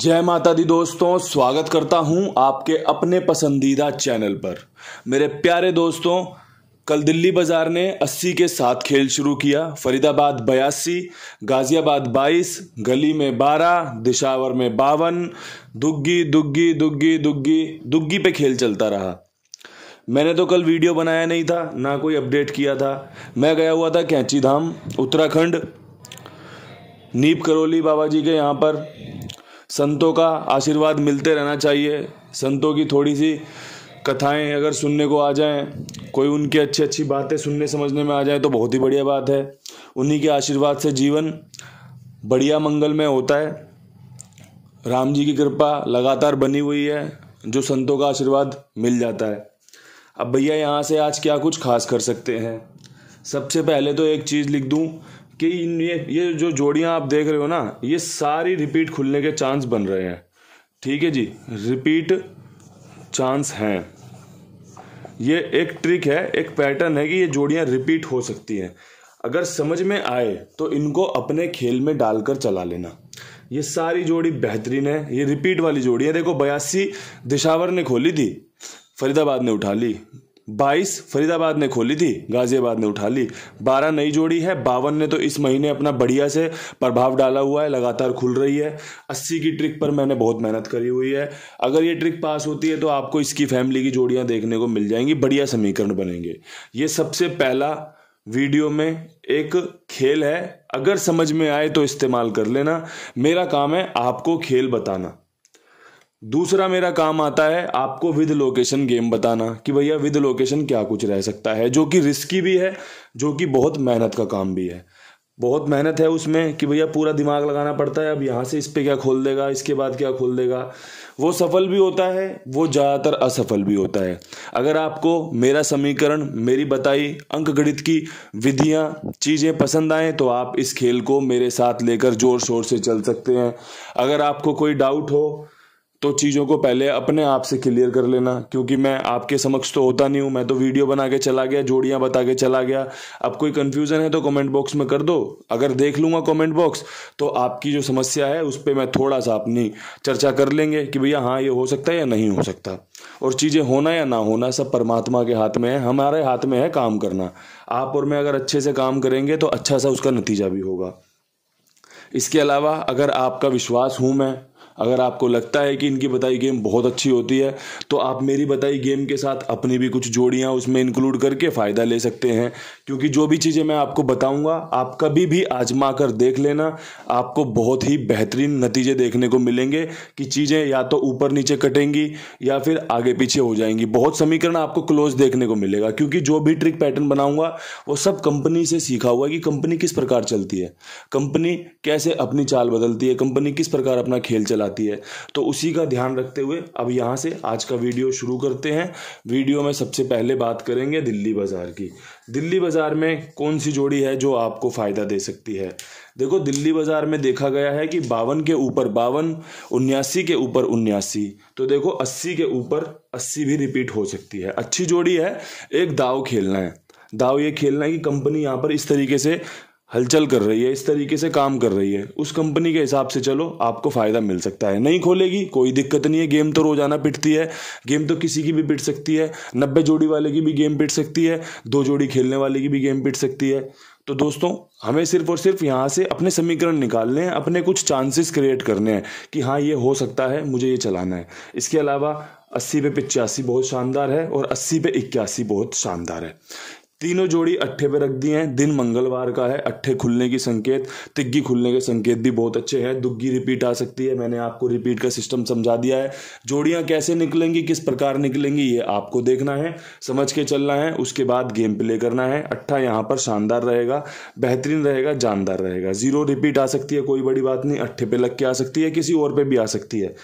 जय माता दी दोस्तों स्वागत करता हूं आपके अपने पसंदीदा चैनल पर मेरे प्यारे दोस्तों कल दिल्ली बाजार ने 80 के साथ खेल शुरू किया फरीदाबाद बयासी गाजियाबाद 22 गली में 12 दिशावर में बावन दुग्गी दुग्गी दुग्गी दुग्गी दुग्गी पे खेल चलता रहा मैंने तो कल वीडियो बनाया नहीं था ना कोई अपडेट किया था मैं गया हुआ था कैंची धाम उत्तराखंड नीप करोली बाबा जी के यहाँ पर संतों का आशीर्वाद मिलते रहना चाहिए संतों की थोड़ी सी कथाएं अगर सुनने को आ जाएं कोई उनकी अच्छी अच्छी बातें सुनने समझने में आ जाएं तो बहुत ही बढ़िया बात है उन्हीं के आशीर्वाद से जीवन बढ़िया मंगल में होता है राम जी की कृपा लगातार बनी हुई है जो संतों का आशीर्वाद मिल जाता है अब भैया यहाँ से आज क्या कुछ खास कर सकते हैं सबसे पहले तो एक चीज़ लिख दूँ कि ये ये जो जोड़ियाँ आप देख रहे हो ना ये सारी रिपीट खुलने के चांस बन रहे हैं ठीक है जी रिपीट चांस हैं ये एक ट्रिक है एक पैटर्न है कि ये जोड़ियाँ रिपीट हो सकती हैं अगर समझ में आए तो इनको अपने खेल में डालकर चला लेना ये सारी जोड़ी बेहतरीन है ये रिपीट वाली जोड़ी है देखो बयासी दिशावर ने खोली थी फरीदाबाद ने उठा ली बाईस फरीदाबाद ने खोली थी गाजियाबाद ने उठा ली बारह नई जोड़ी है बावन ने तो इस महीने अपना बढ़िया से प्रभाव डाला हुआ है लगातार खुल रही है अस्सी की ट्रिक पर मैंने बहुत मेहनत करी हुई है अगर ये ट्रिक पास होती है तो आपको इसकी फैमिली की जोड़ियाँ देखने को मिल जाएंगी बढ़िया समीकरण बनेंगे ये सबसे पहला वीडियो में एक खेल है अगर समझ में आए तो इस्तेमाल कर लेना मेरा काम है आपको खेल बताना दूसरा मेरा काम आता है आपको विद लोकेशन गेम बताना कि भैया विद लोकेशन क्या कुछ रह सकता है जो कि रिस्की भी है जो कि बहुत मेहनत का काम भी है बहुत मेहनत है उसमें कि भैया पूरा दिमाग लगाना पड़ता है अब यहाँ से इस पर क्या खोल देगा इसके बाद क्या खोल देगा वो सफल भी होता है वो ज़्यादातर असफल भी होता है अगर आपको मेरा समीकरण मेरी बताई अंकगणित की विधियाँ चीज़ें पसंद आएँ तो आप इस खेल को मेरे साथ लेकर ज़ोर शोर से चल सकते हैं अगर आपको कोई डाउट हो तो चीज़ों को पहले अपने आप से क्लियर कर लेना क्योंकि मैं आपके समक्ष तो होता नहीं हूँ मैं तो वीडियो बना के चला गया जोड़ियाँ बता के चला गया अब कोई कन्फ्यूज़न है तो कमेंट बॉक्स में कर दो अगर देख लूँगा कमेंट बॉक्स तो आपकी जो समस्या है उस पर मैं थोड़ा सा अपनी चर्चा कर लेंगे कि भैया हाँ ये हो सकता है या नहीं हो सकता और चीज़ें होना या ना होना सब परमात्मा के हाथ में है हमारे हाथ में है काम करना आप और मैं अगर अच्छे से काम करेंगे तो अच्छा सा उसका नतीजा भी होगा इसके अलावा अगर आपका विश्वास हूँ मैं अगर आपको लगता है कि इनकी बताई गेम बहुत अच्छी होती है तो आप मेरी बताई गेम के साथ अपनी भी कुछ जोड़ियाँ उसमें इंक्लूड करके फ़ायदा ले सकते हैं क्योंकि जो भी चीज़ें मैं आपको बताऊँगा आप कभी भी आजमा कर देख लेना आपको बहुत ही बेहतरीन नतीजे देखने को मिलेंगे कि चीज़ें या तो ऊपर नीचे कटेंगी या फिर आगे पीछे हो जाएंगी बहुत समीकरण आपको क्लोज देखने को मिलेगा क्योंकि जो भी ट्रिक पैटर्न बनाऊंगा वो सब कंपनी से सीखा हुआ है कि कंपनी किस प्रकार चलती है कंपनी कैसे अपनी चाल बदलती है कंपनी किस प्रकार अपना खेल चला आती है तो उसी का ध्यान रखते हुए अब यहाँ से आज का वीडियो शुरू करते हैं वीडियो में सबसे पहले बात करेंगे दिल्ली बाज़ार की दिल्ली बाज़ार में कौन सी जोड़ी है जो आपको फ़ायदा दे सकती है देखो दिल्ली बाज़ार में देखा गया है कि बावन के ऊपर बावन उन्यासी के ऊपर उन्यासी तो देखो अस्सी के ऊपर अस्सी भी रिपीट हो सकती है अच्छी जोड़ी है एक दाव खेलना है दाव ये खेलना है कि कंपनी यहाँ पर इस तरीके से हलचल कर रही है इस तरीके से काम कर रही है उस कंपनी के हिसाब से चलो आपको फ़ायदा मिल सकता है नहीं खोलेगी कोई दिक्कत नहीं है गेम तो रोजाना पिटती है गेम तो किसी की भी पिट सकती है नब्बे जोड़ी वाले की भी गेम पिट सकती है दो जोड़ी खेलने वाले की भी गेम पिट सकती है तो दोस्तों हमें सिर्फ और सिर्फ यहाँ से अपने समीकरण निकालने हैं अपने कुछ चांसेस क्रिएट करने हैं कि हाँ ये हो सकता है मुझे ये चलाना है इसके अलावा अस्सी पे पिचासी बहुत शानदार है और अस्सी पे इक्यासी बहुत शानदार है तीनों जोड़ी अट्ठे पे रख दिए हैं दिन मंगलवार का है अट्ठे खुलने की संकेत तिग्गी खुलने के संकेत भी बहुत अच्छे हैं दुग्गी रिपीट आ सकती है मैंने आपको रिपीट का सिस्टम समझा दिया है जोड़ियां कैसे निकलेंगी किस प्रकार निकलेंगी ये आपको देखना है समझ के चलना है उसके बाद गेम प्ले करना है अट्ठा यहाँ पर शानदार रहेगा बेहतरीन रहेगा जानदार रहेगा जीरो रिपीट आ सकती है कोई बड़ी बात नहीं अट्ठे पे लग के आ सकती है किसी और पे भी आ सकती है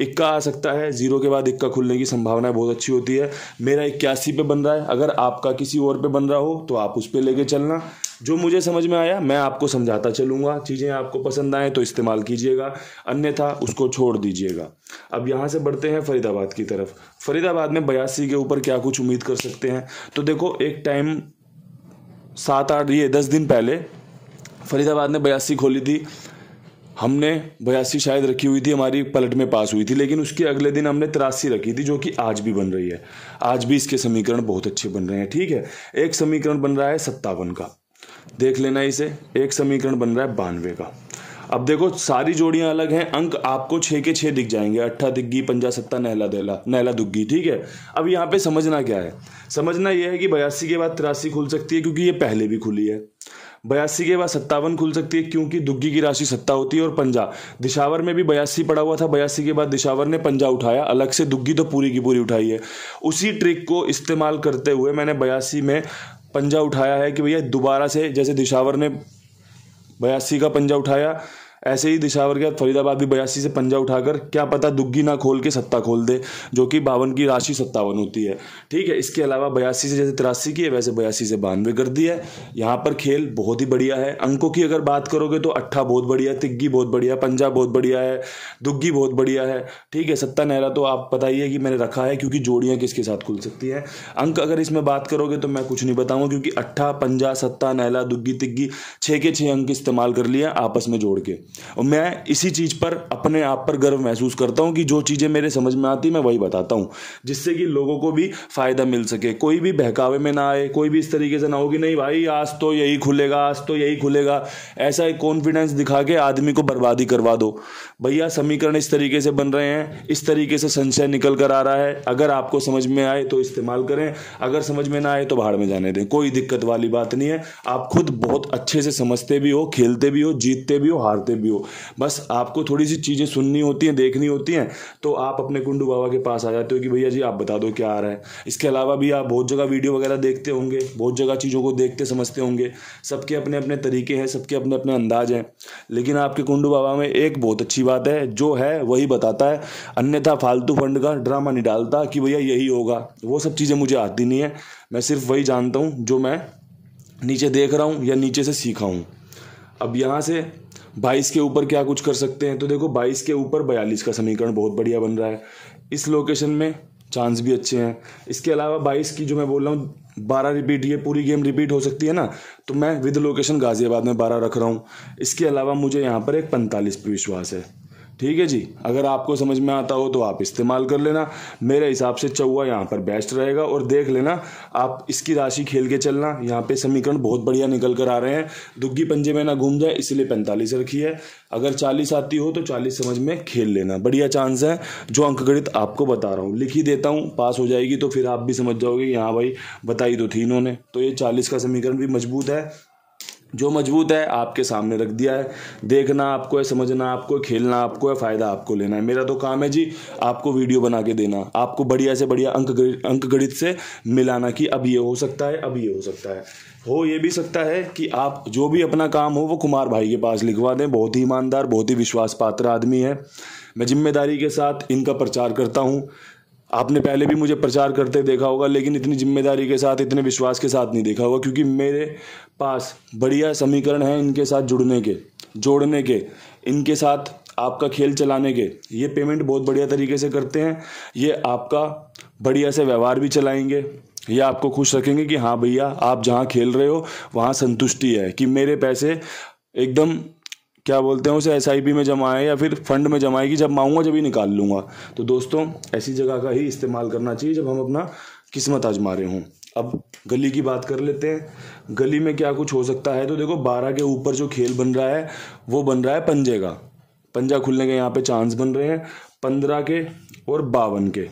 इक्का आ सकता है जीरो के बाद इक्का खुलने की संभावना बहुत अच्छी होती है मेरा इक्यासी पे बन रहा है अगर आपका किसी और पे बन रहा हो तो आप उस पर लेके चलना जो मुझे समझ में आया मैं आपको समझाता चलूँगा चीज़ें आपको पसंद आएँ तो इस्तेमाल कीजिएगा अन्यथा उसको छोड़ दीजिएगा अब यहाँ से बढ़ते हैं फरीदाबाद की तरफ फरीदाबाद में बयासी के ऊपर क्या कुछ उम्मीद कर सकते हैं तो देखो एक टाइम सात आठ ये दस दिन पहले फरीदाबाद ने बयासी खोली थी हमने बयासी शायद रखी हुई थी हमारी पलट में पास हुई थी लेकिन उसके अगले दिन हमने तिरासी रखी थी जो कि आज भी बन रही है आज भी इसके समीकरण बहुत अच्छे बन रहे हैं ठीक है एक समीकरण बन रहा है सत्तावन का देख लेना इसे एक समीकरण बन रहा है बानवे का अब देखो सारी जोड़ियां अलग हैं अंक आपको छः के छः दिख जाएंगे अट्ठा दिग्गी पंजा सत्ता नहला दहला नहला दुग्गी ठीक है अब यहाँ पे समझना क्या है समझना यह है कि बयासी के बाद तिरासी खुल सकती है क्योंकि ये पहले भी खुली है बयासी के बाद सत्तावन खुल सकती है क्योंकि दुग्गी की राशि सत्ता होती है और पंजा दिशावर में भी बयासी पड़ा हुआ था बयासी के बाद दिशावर ने पंजा उठाया अलग से दुग्गी तो पूरी की पूरी उठाई है उसी ट्रिक को इस्तेमाल करते हुए मैंने बयासी में पंजा उठाया है कि भैया दोबारा से जैसे दिशावर ने बयासी का पंजा उठाया ऐसे ही दिशावर के फरीदाबाद भी बयासी से पंजा उठाकर क्या पता दुग्गी ना खोल के सत्ता खोल दे जो कि बावन की राशि सत्तावन होती है ठीक है इसके अलावा बयासी से जैसे तिरासी की है वैसे बयासी से बानवे कर दी है यहाँ पर खेल बहुत ही बढ़िया है अंकों की अगर बात करोगे तो अट्ठा बहुत बढ़िया है तिग्गी बहुत बढ़िया पंजा बहुत बढ़िया है दुग्गी बहुत बढ़िया है ठीक है सत्ता नहरा तो आप बताइए कि मैंने रखा है क्योंकि जोड़ियाँ किसके साथ खुल सकती हैं अंक अगर इसमें बात करोगे तो मैं कुछ नहीं बताऊँगा क्योंकि अट्ठा पंजा सत्ता नहला दुग्गी तिग्गी छः के छः अंक इस्तेमाल कर लिए आपस में जोड़ के और मैं इसी चीज़ पर अपने आप पर गर्व महसूस करता हूँ कि जो चीज़ें मेरे समझ में आती मैं वही बताता हूँ जिससे कि लोगों को भी फ़ायदा मिल सके कोई भी बहकावे में ना आए कोई भी इस तरीके से ना हो कि नहीं भाई आज तो यही खुलेगा आज तो यही खुलेगा ऐसा एक कॉन्फिडेंस दिखा के आदमी को बर्बादी करवा दो भैया समीकरण इस तरीके से बन रहे हैं इस तरीके से संशय निकल कर आ रहा है अगर आपको समझ में आए तो इस्तेमाल करें अगर समझ में ना आए तो बाहर में जाने दें कोई दिक्कत वाली बात नहीं है आप खुद बहुत अच्छे से समझते भी हो खेलते भी हो जीतते भी हो हारते भी भी हो बस आपको थोड़ी सी चीज़ें सुननी होती हैं देखनी होती हैं तो आप अपने कुंडू बाबा के पास आ जाते हो कि भैया जी आप बता दो क्या आ रहा है इसके अलावा भी आप बहुत जगह वीडियो वगैरह देखते होंगे बहुत जगह चीज़ों को देखते समझते होंगे सबके अपने अपने तरीके हैं सबके अपने अपने अंदाज हैं लेकिन आपके कुंडू बाबा में एक बहुत अच्छी बात है जो है वही बताता है अन्यथा फालतू फंड का ड्रामा नहीं डालता कि भैया यही होगा वो सब चीज़ें मुझे आती नहीं है मैं सिर्फ वही जानता हूँ जो मैं नीचे देख रहा हूँ या नीचे से सीखा हूँ अब यहाँ से बाईस के ऊपर क्या कुछ कर सकते हैं तो देखो बाईस के ऊपर बयालीस का समीकरण बहुत बढ़िया बन रहा है इस लोकेशन में चांस भी अच्छे हैं इसके अलावा बाईस की जो मैं बोल रहा हूँ बारह रिपीट ये पूरी गेम रिपीट हो सकती है ना तो मैं विद लोकेशन गाज़ियाबाद में बारह रख रहा हूँ इसके अलावा मुझे यहाँ पर एक पैंतालीस पे विश्वास है ठीक है जी अगर आपको समझ में आता हो तो आप इस्तेमाल कर लेना मेरे हिसाब से चौवा यहाँ पर बेस्ट रहेगा और देख लेना आप इसकी राशि खेल के चलना यहाँ पे समीकरण बहुत बढ़िया निकल कर आ रहे हैं दुग्गी पंजे में ना घूम जाए इसलिए पैंतालीस रखी है अगर चालीस आती हो तो चालीस समझ में खेल लेना बढ़िया चांस है जो अंकगणित आपको बता रहा हूँ लिख ही देता हूँ पास हो जाएगी तो फिर आप भी समझ जाओगे यहाँ हाँ भाई बताई तो थी इन्होंने तो ये चालीस का समीकरण भी मजबूत है जो मजबूत है आपके सामने रख दिया है देखना आपको है समझना आपको है खेलना आपको है फ़ायदा आपको लेना है मेरा तो काम है जी आपको वीडियो बना के देना आपको बढ़िया से बढ़िया अंक अंक गणित से मिलाना कि अब ये हो सकता है अब ये हो सकता है हो ये भी सकता है कि आप जो भी अपना काम हो वो कुमार भाई के पास लिखवा दें बहुत ही ईमानदार बहुत ही विश्वास पात्र आदमी है मैं जिम्मेदारी के साथ इनका प्रचार करता हूँ आपने पहले भी मुझे प्रचार करते देखा होगा लेकिन इतनी जिम्मेदारी के साथ इतने विश्वास के साथ नहीं देखा होगा क्योंकि मेरे पास बढ़िया समीकरण है इनके साथ जुड़ने के जोड़ने के इनके साथ आपका खेल चलाने के ये पेमेंट बहुत बढ़िया तरीके से करते हैं ये आपका बढ़िया से व्यवहार भी चलाएंगे ये आपको खुश रखेंगे कि हाँ भैया आप जहाँ खेल रहे हो वहाँ संतुष्टि है कि मेरे पैसे एकदम क्या बोलते हैं उसे एस में जमाए या फिर फंड में जमाएगी कि जब माऊँगा जब ही निकाल लूँगा तो दोस्तों ऐसी जगह का ही इस्तेमाल करना चाहिए जब हम अपना किस्मत आजमा रहे हों अब गली की बात कर लेते हैं गली में क्या कुछ हो सकता है तो देखो बारह के ऊपर जो खेल बन रहा है वो बन रहा है पंजे का पंजा खुलने के यहाँ पे चांस बन रहे हैं पंद्रह के और बावन के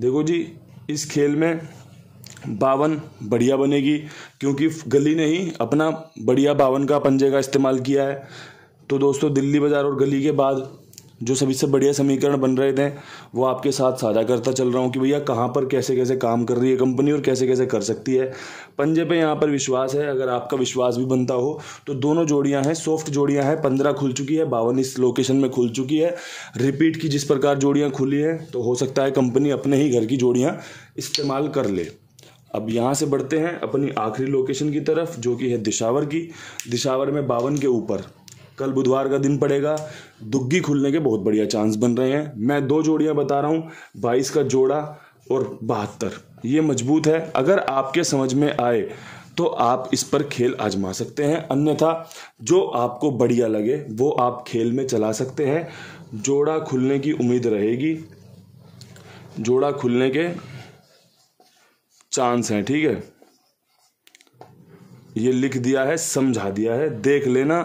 देखो जी इस खेल में बावन बढ़िया बनेगी क्योंकि गली ने ही अपना बढ़िया बावन का पंजे का इस्तेमाल किया है तो दोस्तों दिल्ली बाज़ार और गली के बाद जो सभी से बढ़िया समीकरण बन रहे थे वो आपके साथ साझा करता चल रहा हूँ कि भैया कहाँ पर कैसे कैसे काम कर रही है कंपनी और कैसे कैसे कर सकती है पंजे पे यहाँ पर विश्वास है अगर आपका विश्वास भी बनता हो तो दोनों जोड़ियाँ हैं सॉफ्ट जोड़ियाँ हैं पंद्रह खुल चुकी है बावन इस लोकेशन में खुल चुकी है रिपीट की जिस प्रकार जोड़ियाँ खुली हैं तो हो सकता है कंपनी अपने ही घर की जोड़ियाँ इस्तेमाल कर ले अब यहाँ से बढ़ते हैं अपनी आखिरी लोकेशन की तरफ जो कि है दिशावर की दिशावर में बावन के ऊपर कल बुधवार का दिन पड़ेगा दुग्गी खुलने के बहुत बढ़िया चांस बन रहे हैं मैं दो जोड़ियां बता रहा हूँ बाईस का जोड़ा और बहत्तर ये मजबूत है अगर आपके समझ में आए तो आप इस पर खेल आजमा सकते हैं अन्यथा जो आपको बढ़िया लगे वो आप खेल में चला सकते हैं जोड़ा खुलने की उम्मीद रहेगी जोड़ा खुलने के चांस हैं ठीक है ये लिख दिया है समझा दिया है देख लेना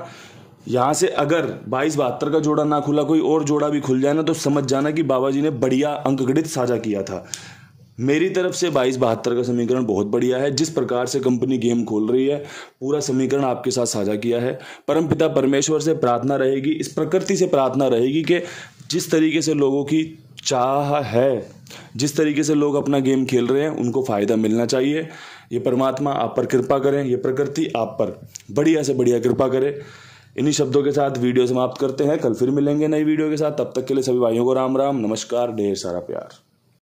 यहाँ से अगर बाईस बहत्तर का जोड़ा ना खुला कोई और जोड़ा भी खुल जाए ना तो समझ जाना कि बाबा जी ने बढ़िया अंकगणित साझा किया था मेरी तरफ से बाईस बहत्तर का समीकरण बहुत बढ़िया है जिस प्रकार से कंपनी गेम खोल रही है पूरा समीकरण आपके साथ साझा किया है परमपिता परमेश्वर से प्रार्थना रहेगी इस प्रकृति से प्रार्थना रहेगी कि जिस तरीके से लोगों की चाह है जिस तरीके से लोग अपना गेम खेल रहे हैं उनको फ़ायदा मिलना चाहिए ये परमात्मा आप पर कृपा करें ये प्रकृति आप पर बढ़िया से बढ़िया कृपा करें इन्हीं शब्दों के साथ वीडियो समाप्त करते हैं कल फिर मिलेंगे नई वीडियो के साथ तब तक के लिए सभी भाइयों को राम राम नमस्कार ढेर सारा प्यार